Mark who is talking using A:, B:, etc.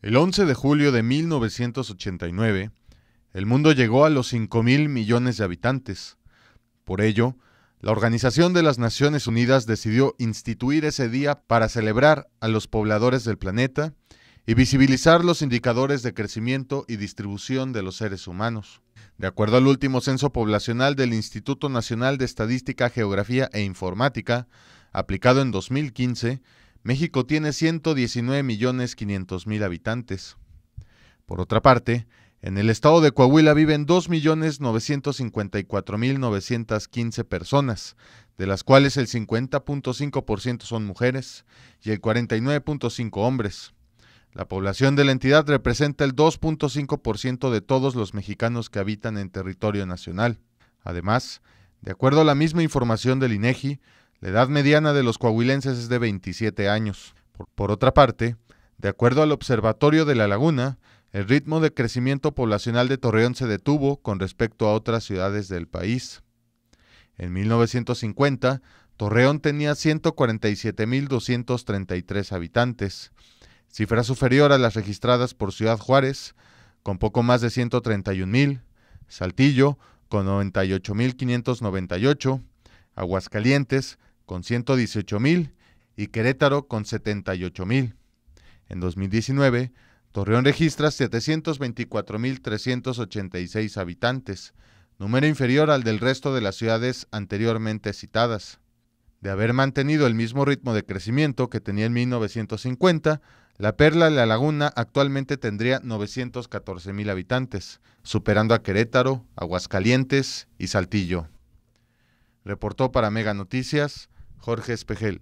A: El 11 de julio de 1989, el mundo llegó a los mil millones de habitantes. Por ello, la Organización de las Naciones Unidas decidió instituir ese día para celebrar a los pobladores del planeta y visibilizar los indicadores de crecimiento y distribución de los seres humanos. De acuerdo al último censo poblacional del Instituto Nacional de Estadística, Geografía e Informática, aplicado en 2015, México tiene 119.500.000 habitantes. Por otra parte, en el estado de Coahuila viven 2.954.915 personas, de las cuales el 50.5% son mujeres y el 49.5% hombres. La población de la entidad representa el 2.5% de todos los mexicanos que habitan en territorio nacional. Además, de acuerdo a la misma información del INEGI, la edad mediana de los coahuilenses es de 27 años. Por, otra parte, de acuerdo al Observatorio de la Laguna, el ritmo de crecimiento poblacional de Torreón se detuvo con respecto a otras ciudades del país. En 1950, Torreón tenía 147.233 habitantes, cifra superior a las registradas por Ciudad Juárez, con poco más de 131.000, Saltillo, con 98.598, Aguascalientes, con 118.000 mil y Querétaro con 78.000. En 2019, Torreón registra 724.386 habitantes, número inferior al del resto de las ciudades anteriormente citadas. De haber mantenido el mismo ritmo de crecimiento que tenía en 1950, la Perla de La Laguna actualmente tendría 914.000 mil habitantes, superando a Querétaro, Aguascalientes y Saltillo. Reportó para Mega Noticias Jorge Espejel.